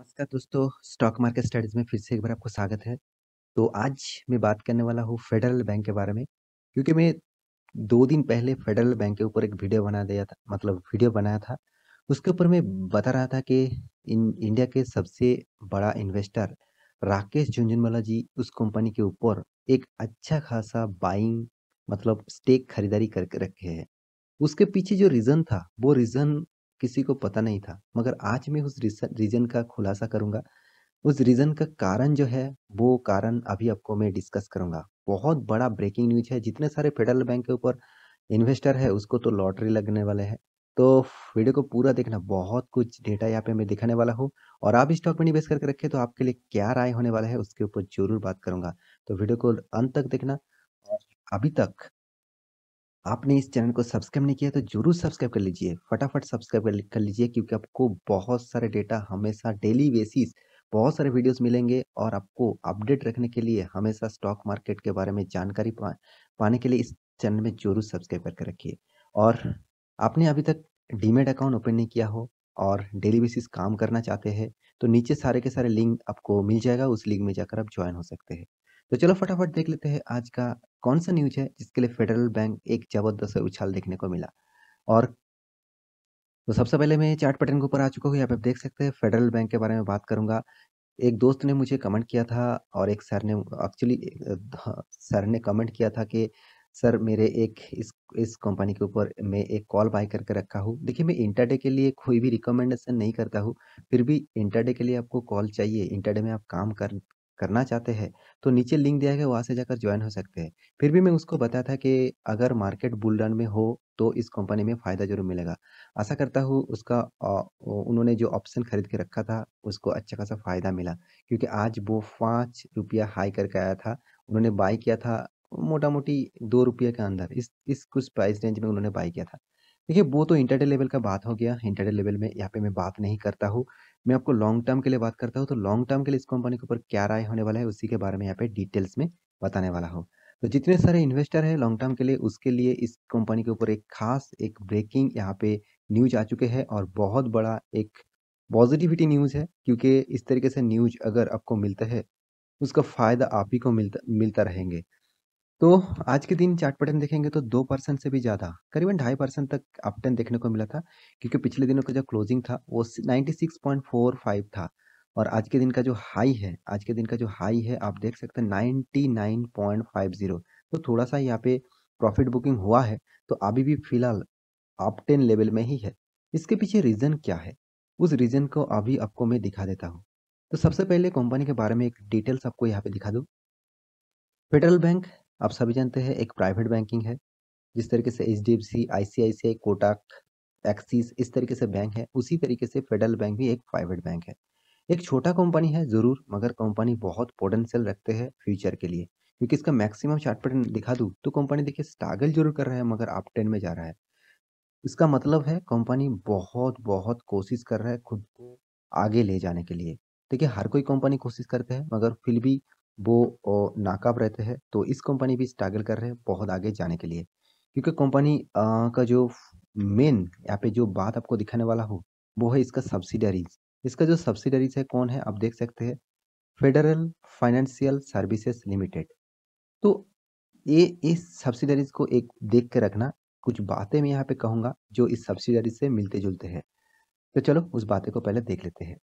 नमस्कार दोस्तों stock market studies में फिर से एक बार आपको स्वागत है तो आज मैं बात करने वाला हूँ फेडरल बैंक के बारे में क्योंकि मैं दो दिन पहले फेडरल बैंक के ऊपर एक वीडियो बना दिया था मतलब वीडियो बनाया था उसके ऊपर मैं बता रहा था कि इन इंडिया के सबसे बड़ा इन्वेस्टर राकेश झुंझुनवाला जी उस कंपनी के ऊपर एक अच्छा खासा बाइंग मतलब स्टेक खरीदारी कर रखे है उसके पीछे जो रीज़न था वो रीज़न किसी को पता नहीं था मगर आज मैं उस रीज़न का खुलासा करूंगा उस रीज़न का कारण जो है वो कारण अभी आपको मैं डिस्कस करूंगा बहुत बड़ा ब्रेकिंग न्यूज है जितने सारे फेडरल बैंक के ऊपर इन्वेस्टर है उसको तो लॉटरी लगने वाले हैं तो वीडियो को पूरा देखना बहुत कुछ डेटा यहाँ पे मैं दिखाने वाला हूँ और आप स्टॉक में निवेश करके रखें तो आपके लिए क्या राय होने वाला है उसके ऊपर जरूर बात करूंगा तो वीडियो को अंत तक देखना और अभी तक आपने इस चैनल को सब्सक्राइब नहीं किया तो जरूर सब्सक्राइब कर लीजिए फटाफट सब्सक्राइब कर लीजिए क्योंकि आपको बहुत सारे डेटा हमेशा डेली बेसिस बहुत सारे वीडियोस मिलेंगे और आपको अपडेट रखने के लिए हमेशा स्टॉक मार्केट के बारे में जानकारी पा, पाने के लिए इस चैनल में जरूर सब्सक्राइब करके रखिए और आपने अभी तक डीमेट अकाउंट ओपन नहीं किया हो और डेली बेसिस काम करना चाहते हैं तो नीचे सारे के सारे लिंक आपको मिल जाएगा उस लिंक में जाकर आप ज्वाइन हो सकते हैं तो चलो फटाफट देख लेते हैं आज का कौन सा न्यूज है जिसके लिए फेडरल बैंक एक जबरदस्त उछाल देखने को मिला और तो सबसे पहले मैं चार्ट पैटर्न के ऊपर आ चुका हूँ यहाँ पे आप देख सकते हैं फेडरल बैंक के बारे में बात करूंगा एक दोस्त ने मुझे कमेंट किया था और एक सर ने एक्चुअली हाँ, सर ने कमेंट किया था कि सर मेरे एक इस इस कंपनी के ऊपर मैं एक कॉल बाय करके रखा हूँ देखिए मैं इंटरडे के लिए कोई भी रिकमेंडेशन नहीं करता हूँ फिर भी इंटरडे के लिए आपको कॉल चाहिए इंटरडे में आप काम कर करना चाहते हैं तो नीचे लिंक दिया गया वहाँ से जाकर ज्वाइन हो सकते हैं फिर भी मैं उसको बताया था कि अगर मार्केट बुल रन में हो तो इस कंपनी में फ़ायदा जरूर मिलेगा आशा करता हूँ उसका उन्होंने जो ऑप्शन खरीद के रखा था उसको अच्छा खासा फ़ायदा मिला क्योंकि आज वो पाँच रुपया हाई करके आया था उन्होंने बाई किया था मोटा मोटी दो रुपये के अंदर इस इस कुछ प्राइस रेंज में उन्होंने बाई किया था देखिए वो तो इंटरडे लेवल का बात हो गया इंटरडे लेवल में यहाँ पे मैं बात नहीं करता हूँ मैं आपको लॉन्ग टर्म के लिए बात करता हूँ तो लॉन्ग टर्म के लिए इस कंपनी के ऊपर क्या राय होने वाला है उसी के बारे में यहाँ पे डिटेल्स में बताने वाला हूँ तो जितने सारे इन्वेस्टर हैं लॉन्ग टर्म के लिए उसके लिए इस कंपनी के ऊपर एक खास एक ब्रेकिंग यहाँ पे न्यूज आ चुके हैं और बहुत बड़ा एक पॉजिटिविटी न्यूज़ है क्योंकि इस तरीके से न्यूज अगर आपको मिलता है उसका फ़ायदा आप ही को मिलता मिलता रहेंगे तो आज के दिन चार्ट पैटर्न देखेंगे तो दो परसेंट से भी ज़्यादा करीबन ढाई परसेंट तक अपटर्न देखने को मिला था क्योंकि पिछले दिनों का जो क्लोजिंग था वो 96.45 था और आज के दिन का जो हाई है आज के दिन का जो हाई है आप देख सकते हैं 99.50 तो थोड़ा सा यहाँ पे प्रॉफिट बुकिंग हुआ है तो अभी भी फिलहाल अपटेन लेवल में ही है इसके पीछे रीज़न क्या है उस रीज़न को अभी आपको मैं दिखा देता हूँ तो सबसे पहले कंपनी के बारे में एक डिटेल्स आपको यहाँ पे दिखा दूँ फेडरल बैंक आप सभी जानते हैं एक प्राइवेट बैंकिंग है जिस तरीके से H D F C I C I C I Kotak Axis इस तरीके से बैंक है उसी तरीके से फेडरल बैंक भी एक प्राइवेट बैंक है एक छोटा कंपनी है ज़रूर मगर कंपनी बहुत पोटेंशियल रखते हैं फ्यूचर के लिए क्योंकि इसका मैक्सिमम चार्ट पैटर्न दिखा दूँ तो कंपनी देखिए स्ट्रगल जरूर कर रहा है मगर आप टेन में जा रहा है इसका मतलब है कंपनी बहुत बहुत कोशिश कर रहा है खुद को आगे ले जाने के लिए देखिए हर कोई कंपनी कोशिश करते हैं मगर फिर भी वो नाकाब रहते हैं, तो इस कंपनी भी स्ट्रगल कर रहे हैं बहुत आगे जाने के लिए। क्योंकि कंपनी का जो मेन यहाँ पे जो बात आपको दिखाने वाला हो वो है इसका सब्सिडरीज इसका जो सब्सिडरीज है कौन है? आप देख सकते हैं फेडरल फाइनेंशियल सर्विसेज़ लिमिटेड। तो ये इस सब्सिडरीज को एक देख के रखना, कुछ बातें मैं यहाँ पे कहूँगा जो इस सब्सिडरीज से मिलते-जुलते हैं। तो चलो उस बातें को पहले देख लेते हैं।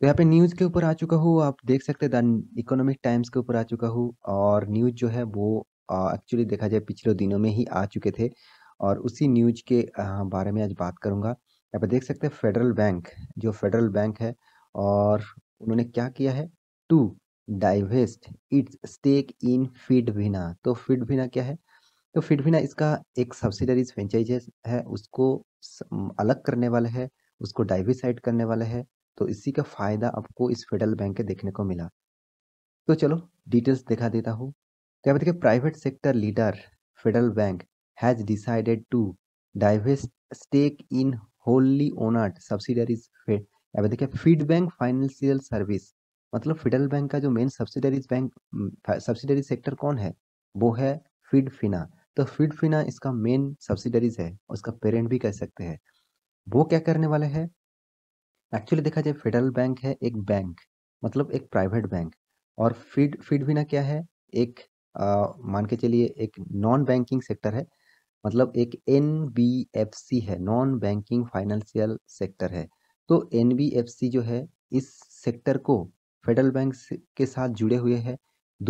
तो यहाँ पे न्यूज़ के ऊपर आ चुका हूँ आप देख सकते हैं द इकोनॉमिक टाइम्स के ऊपर आ चुका हूँ और न्यूज़ जो है वो एक्चुअली देखा जाए पिछले दिनों में ही आ चुके थे और उसी न्यूज के बारे में आज बात करूँगा यहाँ पे देख सकते हैं फेडरल बैंक जो फेडरल बैंक है और उन्होंने क्या किया है to divest its stake in Fedfina तो फिडभिना क्या है तो फिडभिना इसका एक सब्सिडरीज फ्रेंचाइज है उसको अलग करने वाला है उसको डाइवर्साइड करने वाला है तो इसी का फ़ायदा आपको इस फेडरल बैंक के देखने को मिला तो चलो डिटेल्स दिखा देता हूँ क्या यहाँ private sector leader Federal Bank has decided to divest stake in wholly owned subsidiaries क्या देखिए फीड बैंक फाइनेंशियल सर्विस मतलब फेडरल बैंक का जो main subsidiaries bank subsidiary sector कौन है वो है फीड फिना तो फीड फिना इसका मेन सब्सिडरीज है उसका पेरेंट भी कह सकते हैं वो क्या करने वाले हैं एक्चुअली देखा जाए फेडरल बैंक है एक बैंक मतलब एक प्राइवेट बैंक और फीड फीड भी ना क्या है एक आ, मान के चलिए एक नॉन बैंकिंग सेक्टर है मतलब एक एन है नॉन बैंकिंग फाइनेंशियल सेक्टर है तो एन जो है इस सेक्टर को फेडरल बैंक के साथ जुड़े हुए है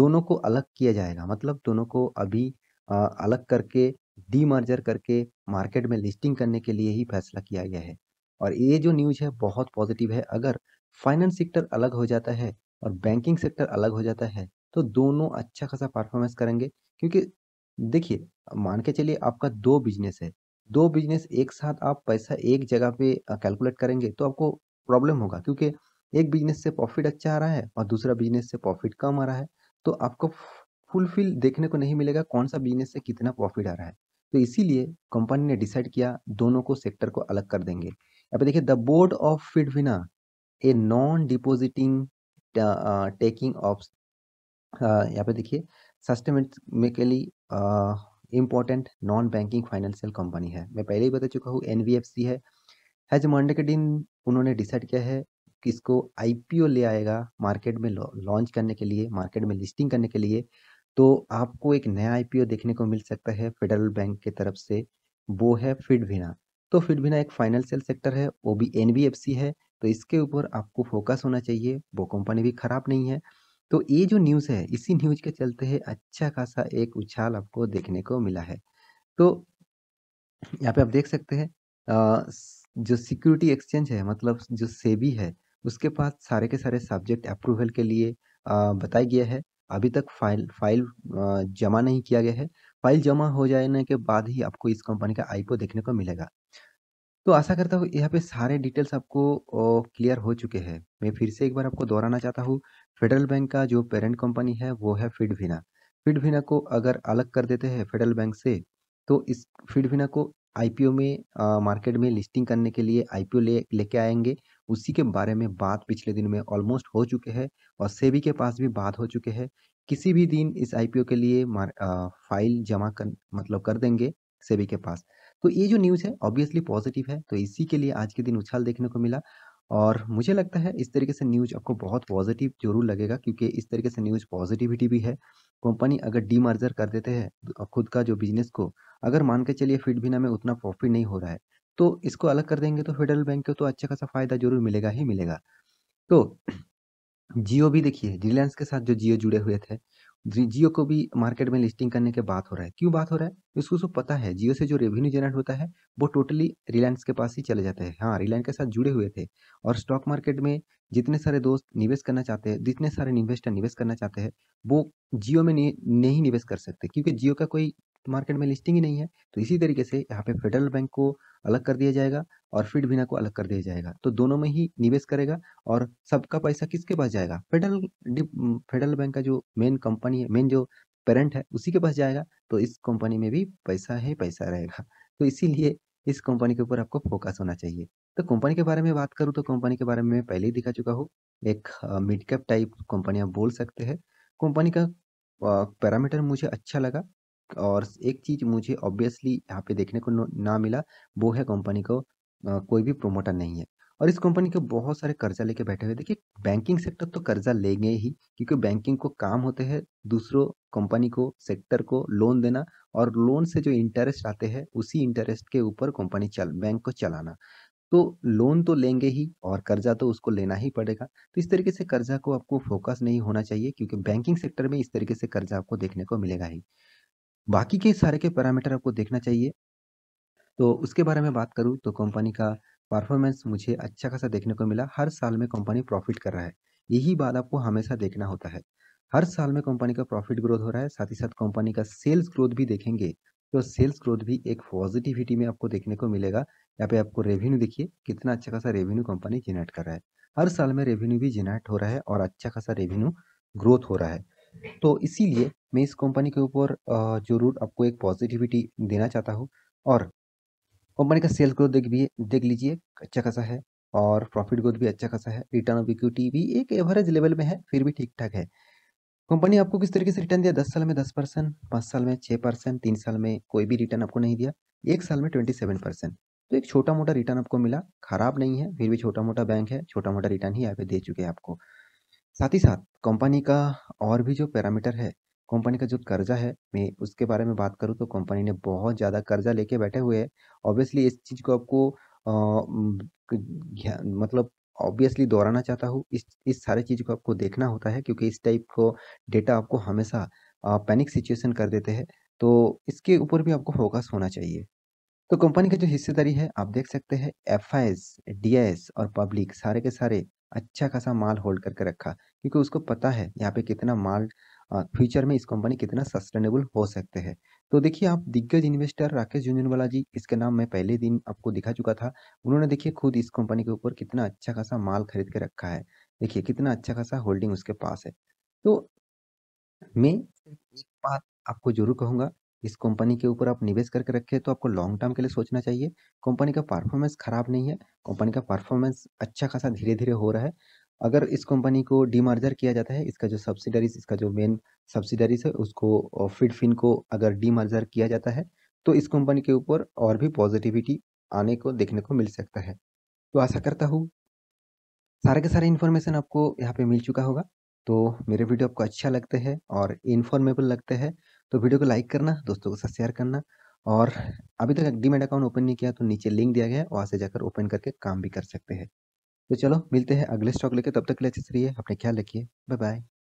दोनों को अलग किया जाएगा मतलब दोनों को अभी आ, अलग करके डी मर्जर करके मार्केट में लिस्टिंग करने के लिए ही फैसला किया गया है और ये जो न्यूज है बहुत पॉजिटिव है अगर फाइनेंस सेक्टर अलग हो जाता है और बैंकिंग सेक्टर अलग हो जाता है तो दोनों अच्छा खासा परफॉर्मेंस करेंगे क्योंकि देखिए मान के चलिए आपका दो बिजनेस है दो बिजनेस एक साथ आप पैसा एक जगह पे कैलकुलेट करेंगे तो आपको प्रॉब्लम होगा क्योंकि एक बिजनेस से प्रॉफिट अच्छा आ रहा है और दूसरा बिजनेस से प्रॉफिट कम आ रहा है तो आपको फुलफिल देखने को नहीं मिलेगा कौन सा बिजनेस से कितना प्रॉफिट आ रहा है तो इसीलिए कंपनी ने डिसाइड किया दोनों को सेक्टर को अलग कर देंगे यहाँ पे देखिए the board of Fedfina a non depositing taking of यहाँ पे देखिए systematically important non banking financial company है मैं पहले ही बता चुका हूँ एन है हैज के दिन उन्होंने डिसाइड किया है आई पी आईपीओ ले आएगा मार्केट में लॉन्च करने के लिए मार्केट में लिस्टिंग करने के लिए तो आपको एक नया आईपीओ देखने को मिल सकता है फेडरल बैंक की तरफ से वो है फिडविना तो फिर भी ना एक फाइनेंशियल सेक्टर है वो भी एन है तो इसके ऊपर आपको फोकस होना चाहिए वो कंपनी भी खराब नहीं है तो ये जो न्यूज़ है इसी न्यूज़ के चलते है अच्छा खासा एक उछाल आपको देखने को मिला है तो यहाँ पे आप देख सकते हैं जो सिक्योरिटी एक्सचेंज है मतलब जो सेबी है उसके पास सारे के सारे सब्जेक्ट अप्रूवल के लिए बताया गया है अभी तक फाइल फाइल जमा नहीं किया गया है फाइल जमा हो जाने के बाद ही आपको इस कंपनी का आईपीओ देखने को मिलेगा तो आशा करता हूँ यहाँ पे सारे डिटेल्स आपको क्लियर हो चुके हैं मैं फिर से एक बार आपको दोहराना चाहता हूँ फेडरल बैंक का जो पेरेंट कंपनी है वो है फिडभिना फिडभिना को अगर अलग कर देते हैं फेडरल बैंक से तो इस फिडभिना को आईपीओ में आ, मार्केट में लिस्टिंग करने के लिए आईपीओ ले लेके आएंगे उसी के बारे में बात पिछले दिन में ऑलमोस्ट हो चुके हैं और सेबी के पास भी बात हो चुके हैं किसी भी दिन इस आईपीओ के लिए आ, फाइल जमा कर मतलब कर देंगे सेबी के पास तो ये जो न्यूज़ है ऑब्वियसली पॉजिटिव है तो इसी के लिए आज के दिन उछाल देखने को मिला और मुझे लगता है इस तरीके से न्यूज आपको बहुत पॉजिटिव जरूर लगेगा क्योंकि इस तरीके से न्यूज पॉजिटिविटी भी है कंपनी अगर डी मर्जर कर देते हैं खुद का जो बिजनेस को अगर मान के चलिए फिट बिना में उतना प्रॉफिट नहीं हो रहा है तो इसको अलग कर देंगे तो फेडरल बैंक को तो अच्छा खासा फायदा जरूर मिलेगा ही मिलेगा तो जियो भी देखिए रिलायंस के साथ जो जियो जुड़े हुए थे जियो को भी मार्केट में लिस्टिंग करने के बात हो रहा है क्यों बात हो रहा है इसको सब पता है जियो से जो रेवेन्यू जनरेट होता है वो टोटली रिलायंस के पास ही चले जाते हैं हाँ रिलायंस के साथ जुड़े हुए थे और स्टॉक मार्केट में जितने सारे दोस्त निवेश करना चाहते हैं जितने सारे इन्वेस्टर निवेश करना चाहते हैं वो जियो में नहीं निवेश कर सकते क्योंकि जियो का कोई तो मार्केट में लिस्टिंग ही नहीं है तो इसी तरीके से यहाँ पे फेडरल बैंक को अलग कर दिया जाएगा और फिड बिना को अलग कर दिया जाएगा तो दोनों में ही निवेश करेगा और सबका पैसा किसके पास जाएगा फेडरल फेडरल बैंक का जो मेन कंपनी है मेन जो पेरेंट है उसी के पास जाएगा तो इस कंपनी में भी पैसा है पैसा रहेगा तो इसीलिए इस कंपनी के ऊपर आपको फोकस होना चाहिए तो कंपनी के बारे में बात करूँ तो कंपनी के बारे में पहले ही दिखा चुका हूँ एक मिड कैप टाइप कंपनी आप बोल सकते हैं कंपनी का पैरामीटर मुझे अच्छा लगा और एक चीज़ मुझे ऑब्वियसली यहाँ पे देखने को ना मिला वो है कंपनी को आ, कोई भी प्रोमोटर नहीं है और इस कंपनी के बहुत सारे कर्जा लेके बैठे हुए देखिए बैंकिंग सेक्टर तो कर्जा लेंगे ही क्योंकि बैंकिंग को काम होते हैं दूसरों कंपनी को सेक्टर को लोन देना और लोन से जो इंटरेस्ट आते हैं उसी इंटरेस्ट के ऊपर कंपनी चल बैंक को चलाना तो लोन तो लेंगे ही और कर्जा तो उसको लेना ही पड़ेगा तो इस तरीके से कर्जा को आपको फोकस नहीं होना चाहिए क्योंकि बैंकिंग सेक्टर में इस तरीके से कर्जा आपको देखने को मिलेगा ही बाकी के सारे के पैरामीटर आपको देखना चाहिए तो उसके बारे में बात करूँ तो कंपनी का परफॉर्मेंस मुझे अच्छा खासा देखने को मिला हर साल में कंपनी प्रॉफिट कर रहा है यही बात आपको हमेशा देखना होता है हर साल में कंपनी का प्रॉफिट ग्रोथ हो रहा है साथ ही साथ कंपनी का सेल्स ग्रोथ भी देखेंगे तो सेल्स ग्रोथ भी एक पॉजिटिविटी में आपको देखने को मिलेगा यहाँ पे आपको रेवेन्यू देखिए कितना अच्छा खासा रेवेन्यू कंपनी जनरेट कर रहा है हर साल में रेवेन्यू भी जनरेट हो रहा है और अच्छा खासा रेवेन्यू ग्रोथ हो रहा है तो इसीलिए मैं इस कंपनी के ऊपर जरूर आपको एक पॉजिटिविटी देना चाहता हूँ और कंपनी का सेल्स ग्रोथ देख भी देख लीजिए अच्छा खासा है और प्रॉफिट ग्रोथ भी अच्छा खासा है रिटर्न ऑफ इक्विटी भी एक एवरेज लेवल में है फिर भी ठीक ठाक है कंपनी आपको किस तरीके से रिटर्न दिया दस साल में दस परसेंट पाँच साल में छः परसेंट तीन साल में कोई भी रिटर्न आपको नहीं दिया एक साल में ट्वेंटी सेवन परसेंट तो एक छोटा मोटा रिटर्न आपको मिला खराब नहीं है फिर भी छोटा मोटा बैंक है छोटा मोटा रिटर्न ही यहाँ पे दे चुके हैं आपको साथ ही साथ कंपनी का और भी जो पैरामीटर है कंपनी का जो कर्जा है मैं उसके बारे में बात करूँ तो कंपनी ने बहुत ज़्यादा कर्जा लेके बैठे हुए हैं ऑब्वियसली इस चीज़ को आपको आ, मतलब ऑब्वियसली दोहराना चाहता हूँ इस इस सारे चीज़ को आपको देखना होता है क्योंकि इस टाइप को डेटा आपको हमेशा पैनिक सिचुएशन कर देते हैं तो इसके ऊपर भी आपको फोकस होना चाहिए तो कंपनी का जो हिस्सेदारी है आप देख सकते हैं F I S D I S और पब्लिक सारे के सारे अच्छा खासा माल होल्ड करके रखा क्योंकि उसको पता है यहाँ पे कितना माल फ्यूचर में इस कंपनी कितना सस्टेनेबल हो सकते हैं तो देखिए आप दिग्गज इन्वेस्टर राकेश झुंझुनवाला जी इसके नाम मैं पहले दिन आपको दिखा चुका था उन्होंने देखिए खुद इस कंपनी के ऊपर कितना अच्छा खासा माल खरीद के रखा है देखिए कितना अच्छा खासा होल्डिंग उसके पास है तो मैं एक बात आपको जरूर कहूँगा इस कंपनी के ऊपर आप निवेश करके रखें तो आपको लॉन्ग टर्म के लिए सोचना चाहिए कंपनी का परफॉर्मेंस ख़राब नहीं है कंपनी का परफॉर्मेंस अच्छा खासा धीरे धीरे हो रहा है अगर इस कंपनी को डीमर्जर किया जाता है इसका जो सब्सिडरीज इसका जो मेन सब्सिडरीज है उसको फिडफिन को अगर डीमर्जर किया जाता है तो इस कंपनी के ऊपर और भी पॉजिटिविटी आने को देखने को मिल सकता है तो आशा करता हूँ सारे के सारे इन्फॉर्मेशन आपको यहाँ पे मिल चुका होगा तो मेरे वीडियो आपको अच्छा लगते हैं और इन्फॉर्मेबल लगते हैं तो वीडियो को लाइक करना दोस्तों के साथ शेयर करना और अभी तक डीमेट अकाउंट ओपन नहीं किया तो नीचे लिंक दिया गया है वहाँ से जाकर ओपन करके काम भी कर सकते हैं तो चलो मिलते हैं अगले स्टॉक लेके तब तक के लिए अच्छे से रहिए अपने ख्याल रखिए बाय बाय